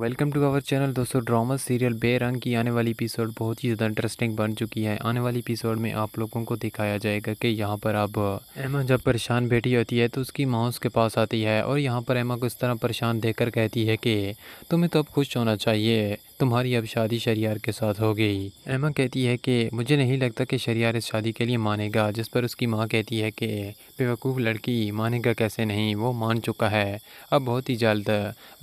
welcome to our channel दोस्तों drama serial Berang की आने वाली एपिसोड बहुत ही ज़्यादा इंटरेस्टिंग बन चुकी है आने वाली एपिसोड में आप लोगों को दिखाया जाएगा कि यहाँ पर अब एमा जब परेशान बैठी होती है तो उसकी माँ उसके पास आती है और यहाँ पर एमा को इस तरह परेशान देकर कहती है कि तुम्हें तो अब खुश होना चाहिए तुम्हारी अब शादी शरियार के साथ हो गई एमा कहती है कि मुझे नहीं लगता कि शरियार इस शादी के लिए मानेगा जिस पर उसकी माँ कहती है कि बेवकूफ़ लड़की मानेगा कैसे नहीं वो मान चुका है अब बहुत ही जल्द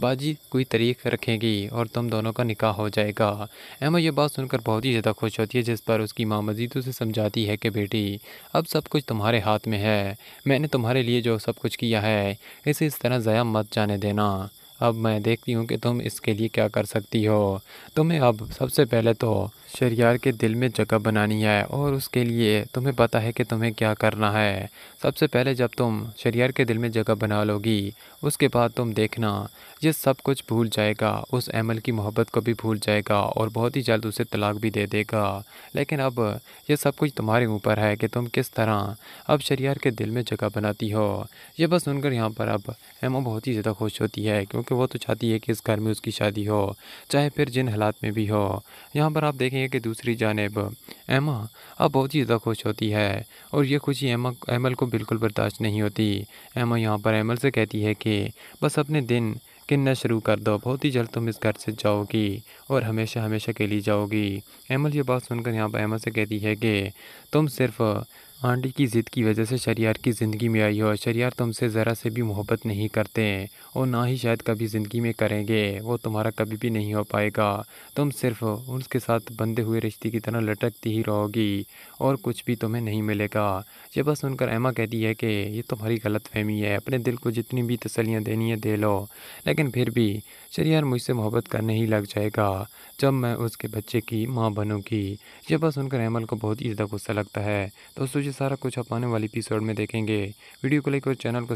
बाजी कोई तरीक़ रखेगी और तुम दोनों का निकाह हो जाएगा एमा यह बात सुनकर बहुत ही ज़्यादा खुश होती है जिस पर उसकी माँ मजीद उसे समझाती है कि बेटी अब सब कुछ तुम्हारे हाथ में है मैंने तुम्हारे लिए जो सब कुछ किया है इसे इस तरह ज़ाया मत जाने देना अब मैं देखती हूँ कि तुम इसके लिए क्या कर सकती हो तुम्हें अब सबसे पहले तो शरियार के दिल में जगह बनानी है और उसके लिए तुम्हें पता है कि तुम्हें क्या करना है सबसे पहले जब तुम शरियार के दिल में जगह बना लोगी उसके बाद तुम देखना ये सब कुछ भूल जाएगा उस एमल की मोहब्बत को भी भूल जाएगा और बहुत ही जल्द उसे तलाक भी दे देगा लेकिन अब यह सब कुछ तुम्हारे ऊपर है कि तुम किस तरह अब शरियार के दिल में जगह बनाती हो यह बस सुनकर यहाँ पर अब एमो बहुत ही ज़्यादा खुश होती है क्योंकि क्योंकि वो तो चाहती है कि इस घर में उसकी शादी हो चाहे फिर जिन हालात में भी हो यहाँ पर आप देखेंगे कि दूसरी जानब एमा अब बहुत ही ज़्यादा खुश होती है और यह खुशी एमा एमल को बिल्कुल बर्दाश्त नहीं होती एमा यहाँ पर एमल से कहती है कि बस अपने दिन किन्ना शुरू कर दो बहुत ही जल्द तुम इस घर से जाओगी और हमेशा हमेशा के लिए जाओगी एमल ये बात सुनकर यहाँ पर एमल से कहती है कि तुम सिर्फ़ आंटी की ज़िद की वजह से शरियार की ज़िंदगी में आई हो शरियार तुमसे ज़रा से भी मोहब्बत नहीं करते हैं और ना ही शायद कभी ज़िंदगी में करेंगे वो तुम्हारा कभी भी नहीं हो पाएगा तुम सिर्फ उनके साथ बंधे हुए रिश्ते की तरह लटकती ही रहोगी और कुछ भी तुम्हें नहीं मिलेगा ये बस सुनकर एमा कहती है कि ये तुम्हारी गलत फहमी है अपने दिल को जितनी भी तसलियाँ देनी है दे लो लेकिन फिर भी शरियार मुझसे मोहब्बत करने ही लग जाएगा जब मैं उसके बच्चे की माँ बनूँगी ये बस सुनकर अहमल को बहुत ही ज़्यादा गुस्सा लगता है दोस्तों ये सारा कुछ आप आने वाली एपिसोड में देखेंगे वीडियो को लाइक और चैनल को